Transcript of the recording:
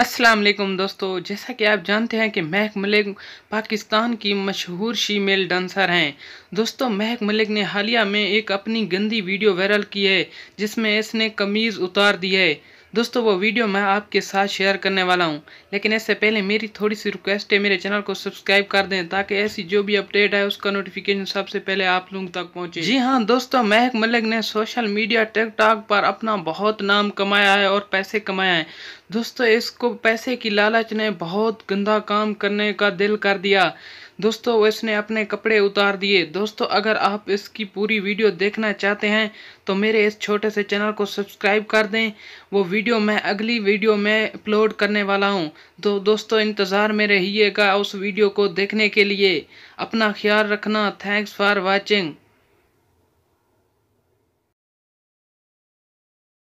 असलम दोस्तों जैसा कि आप जानते हैं कि महक मलिक पाकिस्तान की मशहूर शीमेल डांसर हैं दोस्तों महक मलिक ने हालिया में एक अपनी गंदी वीडियो वायरल की है जिसमें इसने कमीज़ उतार दी है दोस्तों वो वीडियो मैं आपके साथ शेयर करने वाला हूँ लेकिन इससे पहले मेरी थोड़ी सी रिक्वेस्ट है मेरे चैनल को सब्सक्राइब कर दें ताकि ऐसी जो भी अपडेट है उसका नोटिफिकेशन सबसे पहले आप लोगों तक पहुँचे जी हाँ दोस्तों महक मलिक ने सोशल मीडिया टिकटॉक पर अपना बहुत नाम कमाया है और पैसे कमाया है दोस्तों इसको पैसे की लालच ने बहुत गंदा काम करने का दिल कर दिया दोस्तों उसने अपने कपड़े उतार दिए दोस्तों अगर आप इसकी पूरी वीडियो देखना चाहते हैं तो मेरे इस छोटे से चैनल को सब्सक्राइब कर दें वो वीडियो मैं अगली वीडियो में अपलोड करने वाला हूँ तो दोस्तों इंतज़ार में रहिएगा उस वीडियो को देखने के लिए अपना ख्याल रखना थैंक्स फॉर वॉचिंग